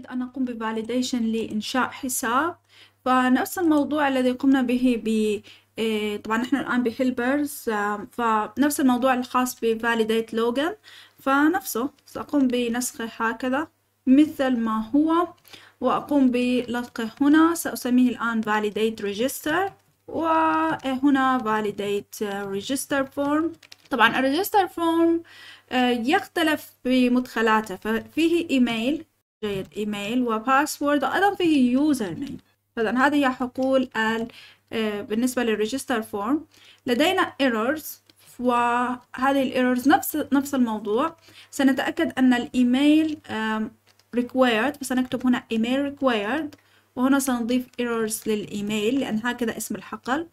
أريد أن أقوم بفاليديشن لإنشاء حساب فنفس الموضوع الذي قمنا به ب إيه، طبعا نحن الآن بهيلبرز آه، فنفس الموضوع الخاص بفاليديت لوجن فنفسه سأقوم بنسخه هكذا مثل ما هو وأقوم بلصقه هنا سأسميه الآن فاليديت ريجستر وهنا فاليديت ريجستر فورم طبعا الريجستر فورم آه، يختلف بمدخلاته ففيه إيميل جيد ايميل وباسورد وايضا فيه يوزر نيم فاذا هذه هي حقول ال آه، بالنسبة للريجستر فورم لدينا ايرورز وهذه الايرورز نفس نفس الموضوع سنتأكد ان الايميل required فسنكتب هنا ايميل required وهنا سنضيف ايرورز للإيميل لأن هكذا اسم الحقل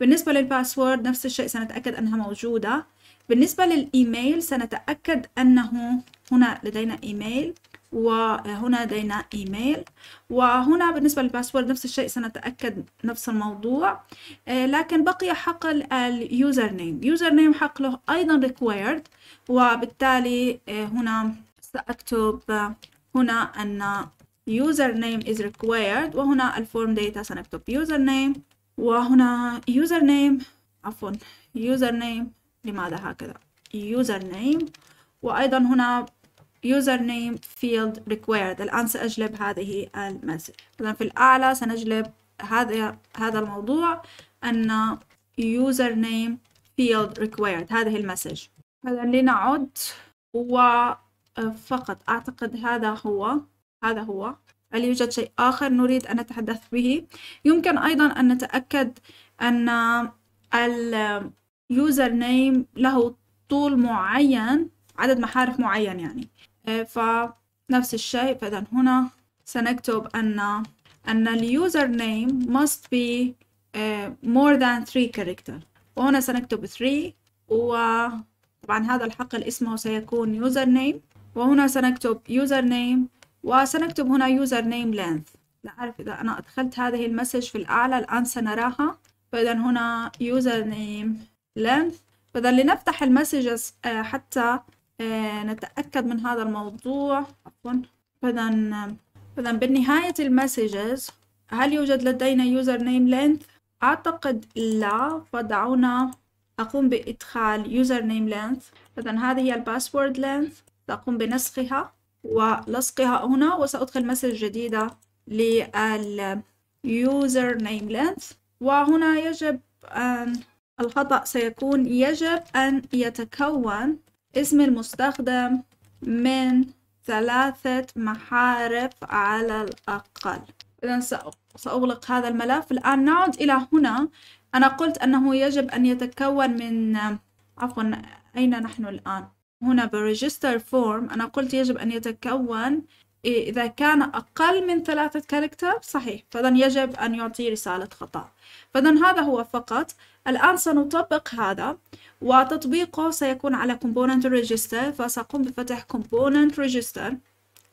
بالنسبة للباسورد نفس الشيء سنتأكد أنها موجودة بالنسبة للإيميل سنتأكد أنه هنا لدينا إيميل وهنا لدينا ايميل وهنا بالنسبة للباسورد نفس الشيء سنتأكد نفس الموضوع آه، لكن بقي حقل اليوزر نيم يوزر نيم حقله ايضا required وبالتالي آه، هنا سأكتب آه، هنا ان يوزر نيم is required وهنا الفورم data سنكتب يوزر نيم وهنا يوزر نيم عفوا يوزر نيم لماذا هكذا يوزر نيم وأيضا هنا يوزر نيم field required الآن سأجلب هذه المسج إذا في الأعلى سنجلب هذا هذا الموضوع أن يوزر نيم field required هذه المسج إذا لنعد وفقط أعتقد هذا هو هذا هو هل يوجد شيء آخر نريد أن نتحدث به يمكن أيضا أن نتأكد أن يوزر نيم له طول معين عدد محارف معين يعني فنفس الشيء فإذا هنا سنكتب أن أن اليوزر نيم must be uh, more than 3 character وهنا سنكتب 3 وطبعا هذا الحقل اسمه سيكون يوزر نيم وهنا سنكتب يوزر نيم وسنكتب هنا يوزر نيم length أعرف إذا أنا أدخلت هذه المسج في الأعلى الآن سنراها فإذا هنا يوزر نيم length فإذا لنفتح المسجز uh, حتى آه، نتأكد من هذا الموضوع عفوا إذا إذا بالنهاية المسجز هل يوجد لدينا يوزر نيم لينث؟ أعتقد لا فدعونا أقوم بإدخال يوزر نيم لينث إذا هذه هي الباسورد لينث سأقوم بنسخها ولصقها هنا وسأدخل مسج جديدة يوزر نيم لينث وهنا يجب أن الخطأ سيكون يجب أن يتكون اسم المستخدم من ثلاثة محارف على الأقل إذا سأغلق هذا الملف الآن نعود إلى هنا أنا قلت أنه يجب أن يتكون من عفوا أين نحن الآن هنا بريجستر فورم أنا قلت يجب أن يتكون إذا كان أقل من ثلاثة كاركتر صحيح فإذا يجب أن يعطي رسالة خطأ فإذا هذا هو فقط الآن سنطبق هذا وتطبيقه سيكون على component register فسأقوم بفتح component register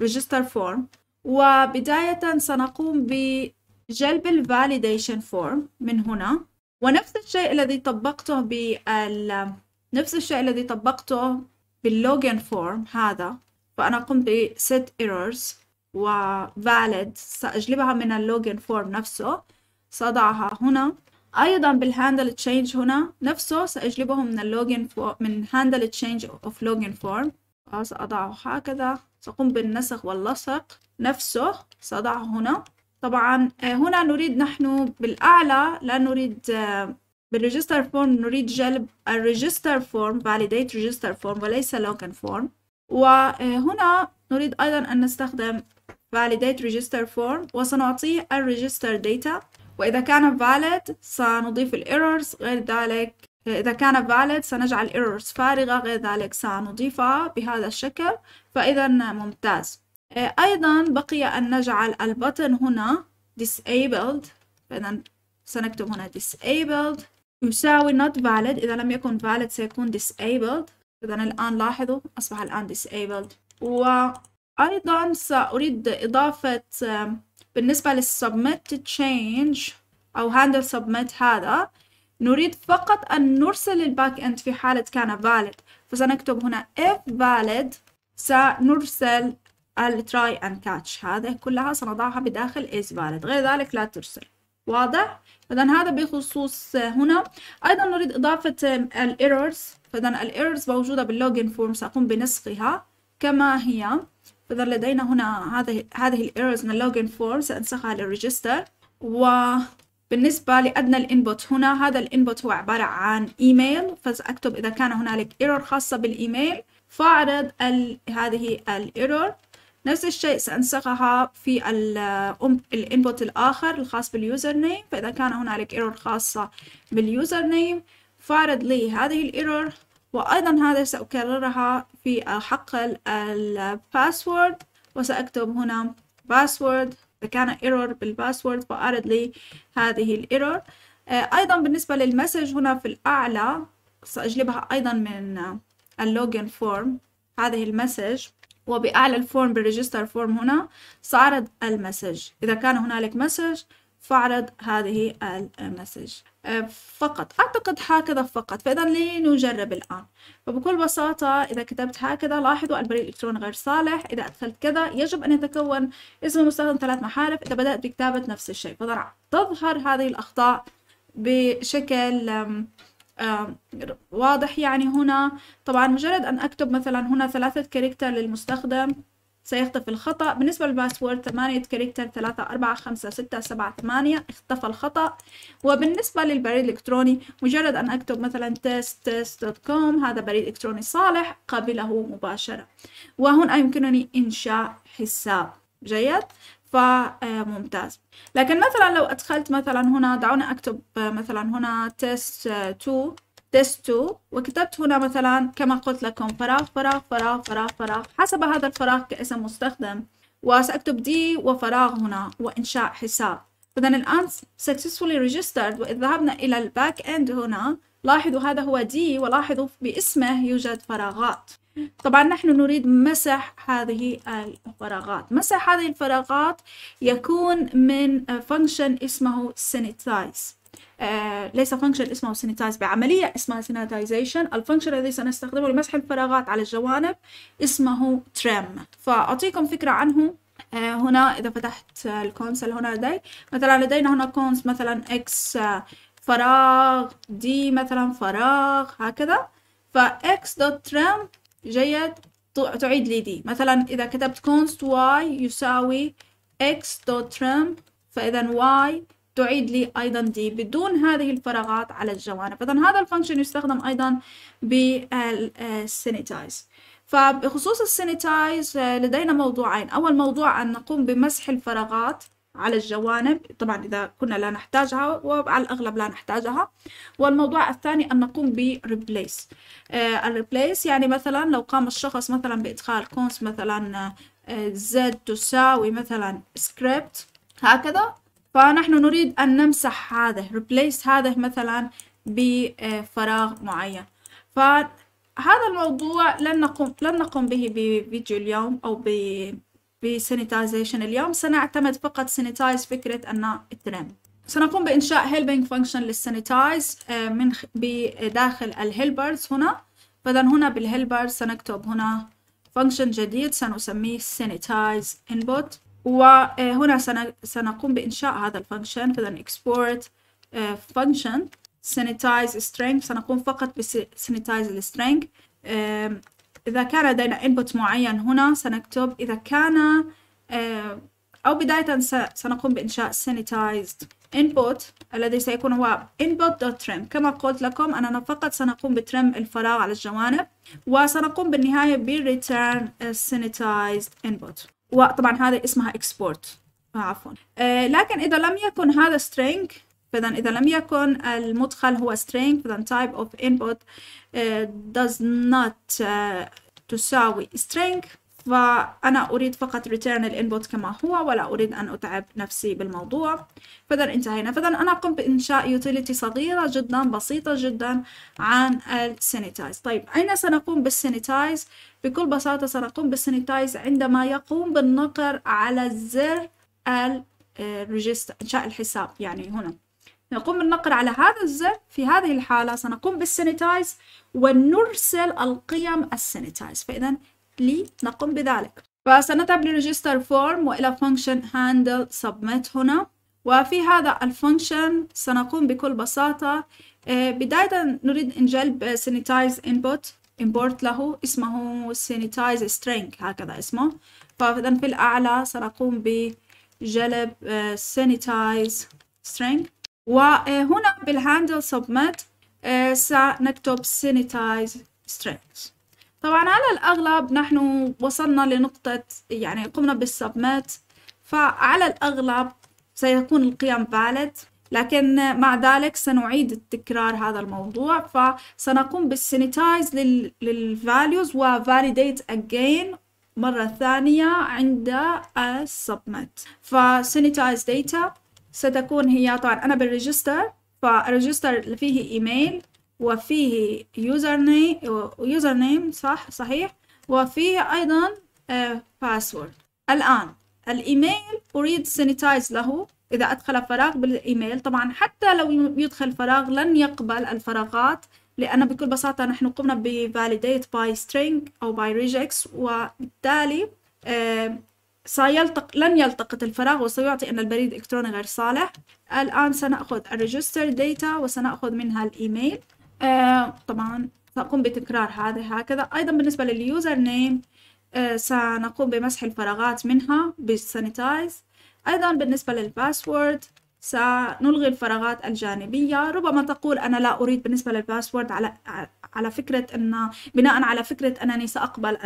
register form وبداية سنقوم بجلب ال validation form من هنا ونفس الشيء الذي طبقته بال نفس الشيء الذي طبقته باللوجن فورم هذا فأنا قمت ب set errors و valid سأجلبها من اللوجن فورم نفسه سأضعها هنا أيضا بالهاندل تشينج هنا نفسه سأجلبه من اللوجن فو... من هاندل تشينج اوف لوجن فورم آه، سأضعه هكذا سأقوم بالنسخ واللصق نفسه سأضعه هنا طبعا آه، هنا نريد نحن بالأعلى لا نريد آه، بالريجستر فورم نريد جلب الريجستر فورم validate register form وليس login form وهنا نريد أيضا أن نستخدم validate register form وسنعطيه الريجستر data وإذا كان valid سنضيف الإيرورز غير ذلك إذا كان valid سنجعل errors فارغة غير ذلك سنضيفها بهذا الشكل فإذا ممتاز آه، أيضا بقي أن نجعل البطن هنا disabled فإذا سنكتب هنا disabled يساوي not valid إذا لم يكن valid سيكون disabled إذا الآن لاحظوا أصبح الآن disabled وأيضا سأريد إضافة آه، بالنسبة للسبميت تشينج أو هاندل سبميت هذا نريد فقط أن نرسل الباك إند في حالة كان valid فسنكتب هنا if valid سنرسل التراي and catch هذه كلها سنضعها بداخل is valid غير ذلك لا ترسل واضح؟ إذا هذا بخصوص هنا أيضا نريد إضافة الايرورز فإذا الايرورز موجودة باللوجن فورم سأقوم بنسخها كما هي إذا لدينا هنا هذه هذه الايرورز اللوجن فور سأنسخها للريجستر وبالنسبة لأدنى الانبوت هنا هذا الانبوت هو عبارة عن ايميل فسأكتب إذا كان هنالك ايرور خاصة بالايميل فأعرض ال هذه الايرور نفس الشيء سأنسخها في الانبوت الآخر الخاص باليوزر نيم فإذا كان هنالك ايرور خاصة باليوزر نيم فأعرض لي هذه الايرور وأيضا هذا سأكررها في حقل الباسورد وسأكتب هنا باسورد إذا كان ايرور بالباسورد فأعرض لي هذه الايرور آه، أيضا بالنسبة للمسج هنا في الأعلى سأجلبها أيضا من اللوجن فورم هذه المسج وبأعلى الفورم بالريجستر فورم هنا سأعرض المسج إذا كان هنالك مسج فاعرض هذه المسج أه، فقط أعتقد هكذا فقط فإذا لنجرب الآن فبكل بساطة إذا كتبت هكذا لاحظوا البريد الإلكتروني غير صالح إذا أدخلت كذا يجب أن يتكون اسم المستخدم ثلاث محارف إذا بدأت بكتابة نفس الشيء فتظهر هذه الأخطاء بشكل واضح يعني هنا طبعا مجرد أن أكتب مثلا هنا ثلاثة كاركتر للمستخدم سيختفي الخطأ بالنسبة للباسورد 8 كاركتر 3 4 5 6 7 8 اختفى الخطأ وبالنسبة للبريد الإلكتروني مجرد أن أكتب مثلا تيست تيست دوت كوم هذا بريد إلكتروني صالح قبله مباشرة وهنا يمكنني إنشاء حساب جيد فممتاز آه، لكن مثلا لو أدخلت مثلا هنا دعونا أكتب آه، مثلا هنا تيست 2 this 2 وكتبت هنا مثلا كما قلت لكم فراغ فراغ فراغ فراغ فراغ حسب هذا الفراغ كاسم مستخدم وسأكتب دي وفراغ هنا وإنشاء حساب فإذا الآن successfully registered وإذا ذهبنا إلى الباك إند هنا لاحظوا هذا هو دي ولاحظوا باسمه يوجد فراغات طبعا نحن نريد مسح هذه الفراغات مسح هذه الفراغات يكون من function اسمه sanitize آه، ليس فانكشن اسمه سينيتايز بعملية اسمها سينيتايزيشن الفانكشن الذي سنستخدمه لمسح الفراغات على الجوانب اسمه تريم فأعطيكم فكرة عنه آه، هنا إذا فتحت الكونسل هنا لدي مثلا لدينا هنا كونس مثلا إكس فراغ دي مثلا فراغ هكذا فإكس دوت تريم جيد تعيد لي دي مثلا إذا كتبت كونست واي يساوي إكس دوت تريم فإذا واي تعيد لي أيضا دي بدون هذه الفراغات على الجوانب إذا هذا الفانكشن يستخدم أيضا بالسينيتايز فبخصوص السينيتايز آه، لدينا موضوعين أول موضوع أن نقوم بمسح الفراغات على الجوانب طبعا إذا كنا لا نحتاجها وعلى الأغلب لا نحتاجها والموضوع الثاني أن نقوم بريبليس آه، الريبليس يعني مثلا لو قام الشخص مثلا بإدخال كونس مثلا زد آه، تساوي مثلا سكريبت هكذا فنحن نريد أن نمسح هذا replace هذا مثلا بفراغ معين فهذا الموضوع لن نقوم لن نقوم به بفيديو اليوم أو ب بسانيتايزيشن اليوم سنعتمد فقط سانيتايز فكرة أن ترم سنقوم بإنشاء helping function للسانيتايز آه، من بداخل الهيلبرز هنا فإذا هنا بالهيلبرز سنكتب هنا function جديد سنسميه sanitize input وهنا سنقوم بإنشاء هذا الفانكشن فذا export آه، function sanitize string سنقوم فقط بسانيتايز string إذا كان لدينا input معين هنا سنكتب إذا كان آه، أو بداية سنقوم بإنشاء sanitized input الذي سيكون هو input.trim كما قلت لكم أننا فقط سنقوم بترم الفراغ على الجوانب وسنقوم بالنهاية ب return sanitized input وطبعا هذا اسمها export آه، عفوا آه لكن إذا لم يكن هذا string فإذا إذا لم يكن المدخل هو string فإذا type of input uh, does not uh, تساوي string فأنا أريد فقط return الانبوت كما هو ولا أريد أن أتعب نفسي بالموضوع فإذا انتهينا فإذا أنا قمت بإنشاء يوتيليتي صغيرة جدا بسيطة جدا عن السانيتايز طيب أين سنقوم بالسانيتايز؟ بكل بساطة سنقوم بالسانيتايز عندما يقوم بالنقر على زر الريجستر إنشاء الحساب يعني هنا نقوم بالنقر على هذا الزر في هذه الحالة سنقوم بالسانيتايز ونرسل القيم السانيتايز فإذا لنقوم بذلك فسنذهب لرجستر فورم وإلى فانكشن هاندل سبميت هنا وفي هذا الفانكشن سنقوم بكل بساطة آه، بداية نريد أن جلب سانيتايز انبوت امبورت له اسمه سانيتايز سترينج هكذا اسمه فإذا في الأعلى سنقوم بجلب سانيتايز آه، سترينج وهنا بالهاندل آه، سبميت سنكتب سانيتايز سترينج طبعا على الأغلب نحن وصلنا لنقطة يعني قمنا بالسبمات فعلى الأغلب سيكون القيم valid لكن مع ذلك سنعيد التكرار هذا الموضوع فسنقوم بالسينيتايز للفاليوز وفاليديت again مرة ثانية عند submit فسينيتايز data ستكون هي طبعا أنا بالريجستر فالريجستر فيه إيميل وفيه يوزر نيم يوزر نيم صح صحيح وفيه أيضا باسورد آه، الآن الإيميل أريد سانيتايز له إذا أدخل فراغ بالإيميل طبعا حتى لو يدخل فراغ لن يقبل الفراغات لأن بكل بساطة نحن قمنا بفاليديت باي سترينج أو باي ريجكس وبالتالي آه، سيلتق لن يلتقط الفراغ وسيعطي أن البريد الإلكتروني غير صالح الآن سنأخذ الريجستر داتا وسنأخذ منها الإيميل آه طبعا سأقوم بتكرار هذا هكذا أيضا بالنسبة لليوزر نيم آه سنقوم بمسح الفراغات منها بالسانيتايز أيضا بالنسبة للباسورد سنلغي الفراغات الجانبية ربما تقول أنا لا أريد بالنسبة للباسورد على على فكرة أن بناء على فكرة أنني سأقبل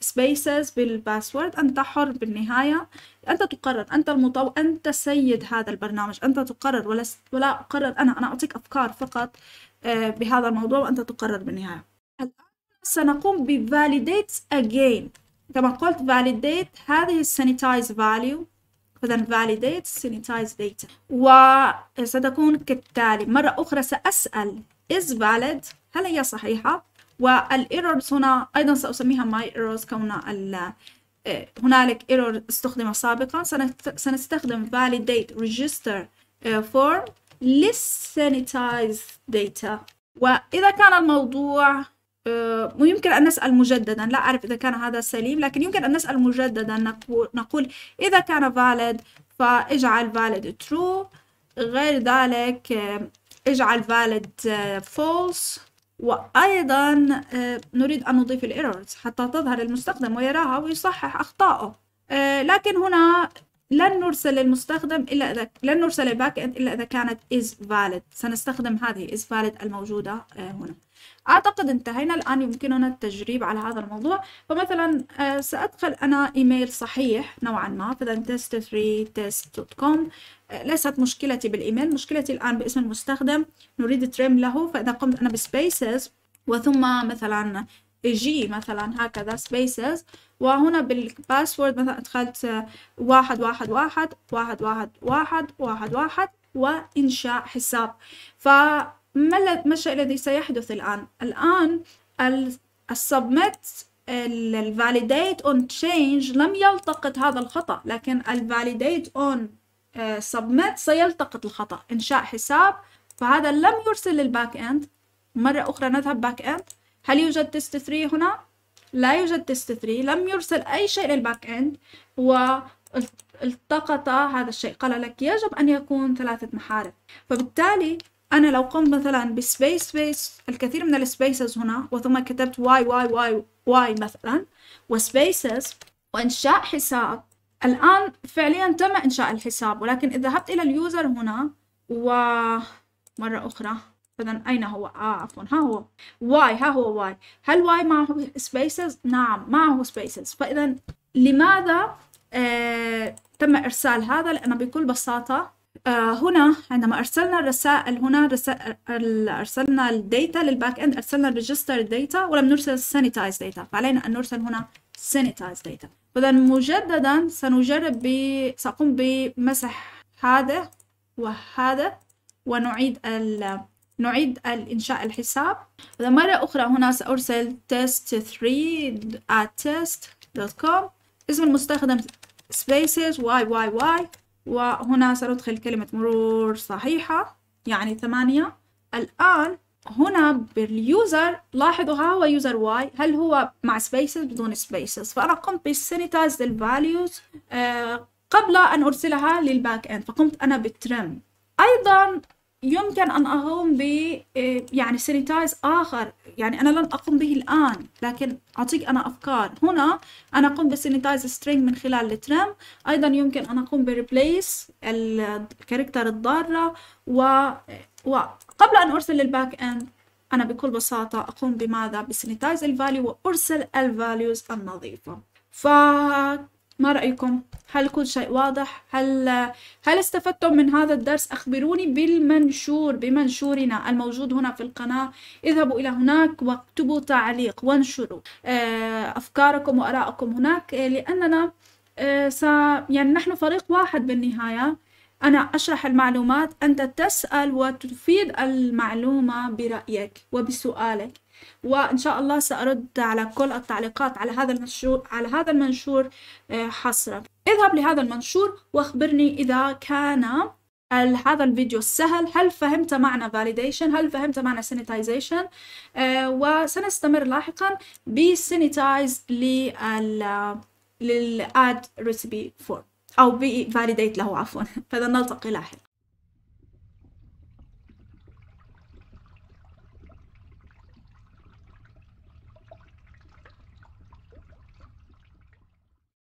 السبيسز بالباسورد أنت حر بالنهاية أنت تقرر أنت المطو أنت سيد هذا البرنامج أنت تقرر ولا, ولا أقرر أنا أنا أعطيك أفكار فقط آه، بهذا الموضوع وأنت تقرر بالنهاية الآن سنقوم بفاليديت validate again كما قلت validate هذه sanitize value فإذا validate sanitize data وستكون كالتالي مرة أخرى سأسأل is valid هل هي صحيحة والإيرورز هنا أيضا سأسميها my errors كون هنالك ايرور استخدم سابقا سنستخدم validate register آه، form للsanitized data وإذا كان الموضوع آه، ويمكن أن نسأل مجددا لا أعرف إذا كان هذا سليم لكن يمكن أن نسأل مجددا نقول إذا كان valid فاجعل valid true غير ذلك آه، اجعل valid false وأيضا آه، نريد أن نضيف الإيرورز حتى تظهر المستخدم ويراها ويصحح أخطائه آه، لكن هنا لن نرسل للمستخدم إلا إذا لن نرسل الباك إند إلا إذا كانت is valid سنستخدم هذه is valid الموجودة آه، هنا أعتقد انتهينا الآن يمكننا التجريب على هذا الموضوع فمثلا سأدخل أنا إيميل صحيح نوعا ما فإذا test3test.com ليست مشكلتي بالإيميل مشكلتي الآن باسم المستخدم نريد تريم له فإذا قمت أنا بسبيسز وثم مثلا جي مثلا هكذا سبيسز وهنا بالباسورد مثلا أدخلت واحد واحد واحد واحد واحد واحد واحد واحد وإنشاء حساب فما الشيء الذي سيحدث الآن الآن السبميت الفاليديت اون تشينج لم يلتقط هذا الخطأ لكن الفاليديت اون سبميت آه، سيلتقط الخطأ إنشاء حساب فهذا لم يرسل للباك إند مرة أخرى نذهب باك إند هل يوجد تيست 3 هنا؟ لا يوجد تيست 3 لم يرسل أي شيء للباك إند التقط هذا الشيء قال لك يجب أن يكون ثلاثة محارب فبالتالي أنا لو قمت مثلا بسبيس سبيس الكثير من السبيسز هنا وثم كتبت واي واي واي واي مثلا وسبيسز وإنشاء حساب الآن فعليا تم إنشاء الحساب ولكن إذا ذهبت إلى اليوزر هنا ومرة أخرى إذا أين هو؟ آه عفوا ها هو واي ها هو واي هل واي معه سبيسز؟ نعم معه سبيسز فإذا لماذا آه تم إرسال هذا؟ لأنه بكل بساطة آه هنا عندما أرسلنا الرسائل هنا رسائل أرسلنا الداتا للباك إند أرسلنا الريجستر داتا ولم نرسل سانيتايز داتا فعلينا أن نرسل هنا سانيتايز داتا بدلا مجددا سنجرب ب... سأقوم بمسح هذا وهذا ونعيد ال... نعيد الإنشاء الحساب مرة أخرى هنا سأرسل test3 at test.com اسم المستخدم spaces y y y وهنا سندخل كلمة مرور صحيحة يعني ثمانية الآن هنا باليوزر لاحظوا ها هو يوزر واي هل هو مع سبيسز بدون سبيسز فأنا قمت بالسينيتايز الفاليوز قبل أن أرسلها للباك إند فقمت أنا بالترم أيضا يمكن أن أقوم ب آه، يعني سينيتايز آخر يعني أنا لن أقوم به الآن لكن أعطيك أنا أفكار هنا أنا أقوم بسينيتايز سترينج من خلال الترم أيضا يمكن أن أقوم بريبليس الكاركتر الضارة و... و قبل أن أرسل للباك إند أنا بكل بساطة أقوم بماذا؟ بسنتايز الفاليو وأرسل الفاليوز النظيفة ما رأيكم؟ هل كل شيء واضح؟ هل هل استفدتم من هذا الدرس؟ أخبروني بالمنشور بمنشورنا الموجود هنا في القناة اذهبوا إلى هناك واكتبوا تعليق وانشروا آه، أفكاركم وأراءكم هناك آه، لأننا آه، س... يعني نحن فريق واحد بالنهاية أنا أشرح المعلومات أنت تسأل وتفيد المعلومة برأيك وبسؤالك وإن شاء الله سأرد على كل التعليقات على هذا المنشور على هذا المنشور آه، حصرا اذهب لهذا المنشور واخبرني إذا كان هذا الفيديو سهل هل فهمت معنى validation هل فهمت معنى sanitization آه، وسنستمر لاحقا بسانيتايز للاد آه، recipe form أو بي فاليديت له عفوا فإذا نلتقي لاحقا